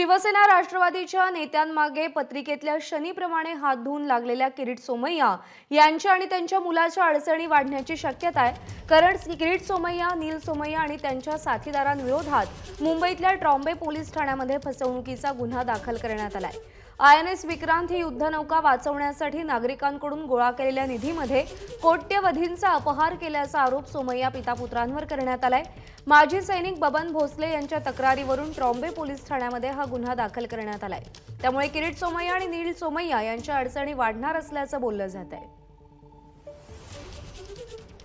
शिवसेना राष्ट्रवादीच्या नेत्यांमागे पत्रिकेतल्या शनीप्रमाणे हात धुवून लागलेल्या किरीट सोमय्या यांच्या आणि त्यांच्या मुलाच्या अडचणी वाढण्याची शक्यता आहे कारण किरीट सोमय्या नील सोमय्या आणि त्यांच्या साथीदारांविरोधात मुंबईतल्या ट्रॉम्बे पोलीस ठाण्यामध्ये फसवणुकीचा गुन्हा दाखल करण्यात आला आहे आय एन एस विक्रांत ही युद्धनौका वाचवण्यासाठी नागरिकांकडून गोळा केलेल्या निधीमध्ये कोट्यवधींचा अपहार केल्याचा आरोप सोमय्या पितापुत्रांवर करण्यात आलाय माजी सैनिक बबन भोसले यांच्या तक्रारीवरून ट्रॉम्बे पोलीस ठाण्यामध्ये हा गुन्हा दाखल करण्यात आलाय त्यामुळे किरीट सोमय्या आणि नील सोमय्या यांच्या अडचणी वाढणार असल्याचं बोललं जात आहे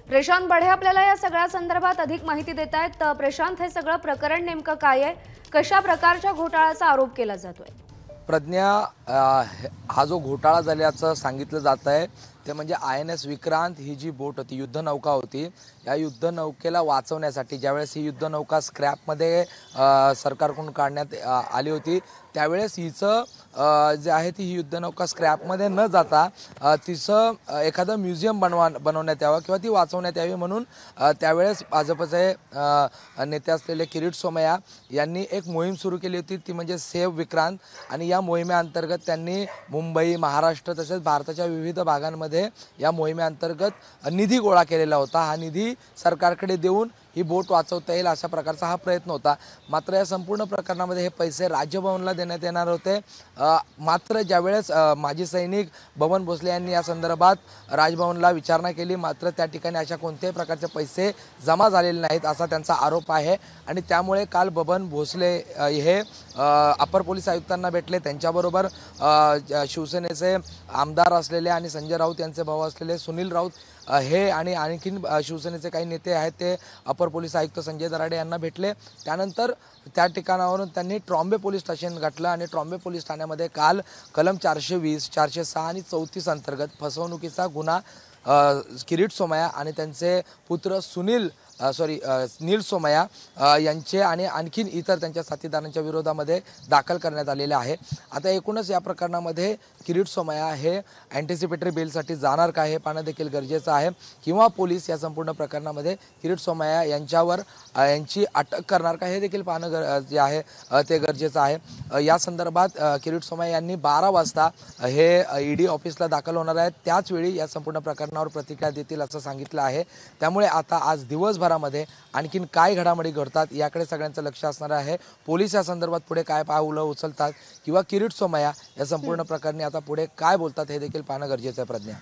प्रशांत बढे आपल्याला या सगळ्या संदर्भात अधिक माहिती देत आहेत प्रशांत हे सगळं प्रकरण नेमकं काय आहे कशा प्रकारच्या घोटाळ्याचा आरोप केला जातोय प्रज्ञा हा जो घोटाळा झाल्याचं सांगितलं जात आहे ते म्हणजे आय एन एस विक्रांत ही जी बोट होती युद्धनौका होती या युद्धनौकेला वाचवण्यासाठी ज्यावेळेस ही युद्धनौका स्क्रॅपमध्ये सरकारकडून काढण्यात आली होती त्यावेळेस हिचं जे आहे ती ही युद्धनौका स्क्रॅपमध्ये न जाता तिचं एखादं म्युझियम बनवा बनवण्यात यावं किंवा ती वाचवण्यात यावी म्हणून त्यावेळेस भाजपचे नेते असलेले किरीट सोमय्या यांनी एक मोहीम सुरू केली होती ती म्हणजे सेव विक्रांत आणि या मोहिमेअंतर्गत त्यांनी मुंबई महाराष्ट्र तसेच भारताच्या विविध भागांमध्ये या या मोहिमेअंतर्गत निधी गोळा केलेला होता हा निधी सरकारकडे देऊन ही बोट वाचवता येईल अशा प्रकारचा हा प्रयत्न होता मात्र या संपूर्ण प्रकरणामध्ये हे पैसे राजभवनला देण्यात येणार होते मात्र ज्यावेळेस माजी सैनिक बबन भोसले यांनी या संदर्भात राजभवनला विचारणा केली मात्र त्या ठिकाणी अशा कोणत्याही प्रकारचे पैसे जमा झालेले नाहीत असा त्यांचा आरोप आहे आणि त्यामुळे काल बबन भोसले हे अपर पोलीस आयुक्तांना भेटले त्यांच्याबरोबर शिवसेनेचे आमदार असलेले आणि संजय राऊत यांचे भाऊ असलेले सुनील राऊत हे आणि आणखीन शिवसेनेचे काही नेते आहेत ते अपर पोलीस आयुक्त संजय दराडे यांना भेटले त्यानंतर त्या ठिकाणावरून त्यांनी ट्रॉम्बे पोलीस स्टेशन गाठलं आणि ट्रॉम्बे पोलीस ठाण्यामध्ये काल कलम चारशे वीस चारशे सहा आणि चौतीस अंतर्गत फसवणुकीचा गुन्हा किरीट सोमया आणि त्यांचे पुत्र सुनील सॉरी नील सोमया यांचे आणि आणखीन इतर त्यांच्या साथीदारांच्या विरोधामध्ये दाखल करण्यात आलेले आहे आता एकूणच या प्रकरणामध्ये किरीट सोमया हे अँटिसिपेटरी बेलसाठी जाणार का हे पाहणं देखील गरजेचं आहे किंवा पोलीस या संपूर्ण प्रकरणामध्ये किरीट सोमया यांच्यावर यांची अटक करणार का हे देखील पाहणं गर जे आहे ते गरजेचं आहे या संदर्भात किरीट सोमया यांनी बारा वाजता हे ईडी ऑफिसला e दाखल होणार आहेत त्याचवेळी या संपूर्ण प्रकरणावर प्रतिक्रिया देतील असं सांगितलं आहे त्यामुळे आता आज दिवसभर देशभरामध्ये आणखीन काय घडामोडी घडतात याकडे सगळ्यांचं लक्ष असणार आहे पोलीस या संदर्भात पुढे काय पावलं उचलतात किंवा किरीट सोमया या संपूर्ण प्रकरणी आता पुढे काय बोलतात हे देखील पाहणं गरजेचं आहे प्रज्ञा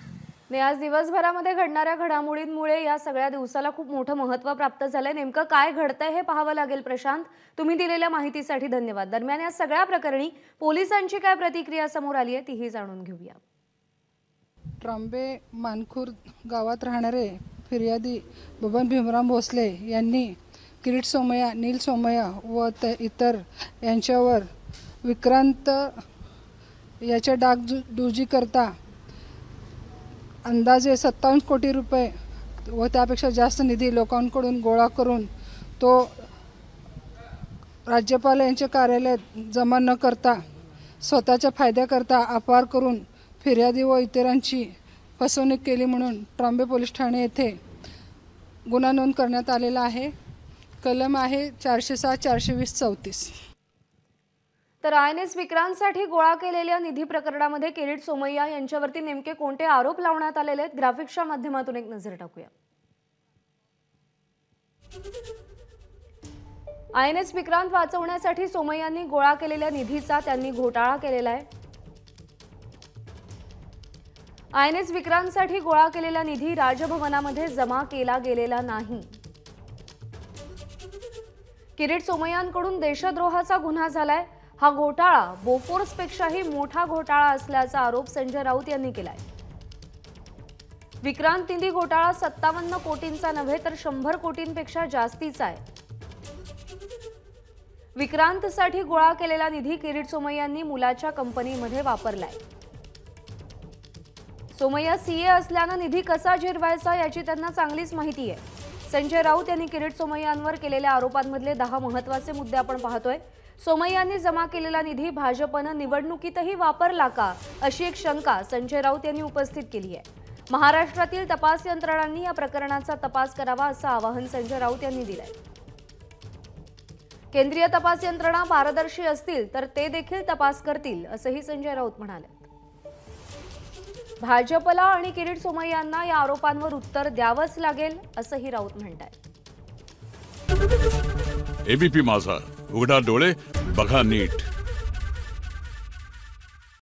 आज दिवसभरामध्ये घडणाऱ्या घडामोडींमुळे या सगळ्या दिवसाला खूप मोठं महत्त्व प्राप्त झालंय नेमकं काय घडतंय हे पाहावं लागेल प्रशांत तुम्ही दिलेल्या माहितीसाठी धन्यवाद दरम्यान या सगळ्या प्रकरणी पोलिसांची काय प्रतिक्रिया समोर आली आहे तीही जाणून घेऊया ट्रॉम्बे मानखुर गावात राहणारे फिर्यादी बबन भीमराम भोसले यांनी किरीट सोमय्या नील सोमय्या व इतर यांच्यावर विक्रांत याच्या करता अंदाजे सत्तावन्न कोटी रुपये व त्यापेक्षा जास्त निधी लोकांकडून गोळा करून तो राज्यपाल यांच्या कार्यालयात जमा न करता स्वतःच्या फायद्याकरता अपार करून फिर्यादी व इतरांची फसवणूक केली म्हणून ट्रॉम्बे पोलीस ठाणे येथे गुन्हा नोंद करण्यात आलेला आहे कलम आहे चारशे सात चारशे वीस चौतीस तर आय एन एस विक्रांतसाठी गोळा केलेल्या निधी प्रकरणामध्ये किरीट सोमय्या यांच्यावरती नेमके कोणते आरोप लावण्यात आलेले आहेत ग्राफिक्सच्या माध्यमातून एक नजर टाकूया आय एन एस विक्रांत वाचवण्यासाठी सोमय्यांनी गोळा केलेल्या निधीचा त्यांनी घोटाळा केलेला आहे आयएनएस विक्रांतसाठी गोळा केलेला निधी राजभवनामध्ये जमा केला गेलेला नाही किरीट सोमय्यांकडून देशद्रोहाचा गुन्हा झालाय हा घोटाळा बोफोर्सपेक्षाही मोठा घोटाळा असल्याचा आरोप संजय राऊत यांनी केलाय विक्रांत निधी घोटाळा सत्तावन्न कोटींचा नव्हे तर शंभर कोटींपेक्षा जास्तीचा आहे विक्रांतसाठी गोळा केलेला निधी किरीट सोमय्यांनी मुलाच्या कंपनीमध्ये वापरलाय सोमय्या सीए असल्यानं निधी कसा झिरवायचा याची त्यांना चांगलीच माहिती आहे संजय राऊत यांनी किरीट सोमय्यांवर केलेल्या आरोपांमधले दहा महत्वाचे मुद्दे आपण पाहतोय सोमय्यांनी जमा केलेला निधी भाजपनं निवडणुकीतही वापरला का अशी एक शंका संजय राऊत यांनी उपस्थित केली आहे महाराष्ट्रातील तपास यंत्रणांनी या प्रकरणाचा तपास करावा असं आवाहन संजय राऊत यांनी दिलंय केंद्रीय तपास यंत्रणा पारदर्शी असतील तर ते देखील तपास करतील असंही संजय राऊत म्हणाले भाजपला आणि किरीट सोमय्यांना या आरोपांवर उत्तर द्यावंच लागेल असंही राऊत म्हणतात एबीपी माझा उघडा डोळे बघा नीट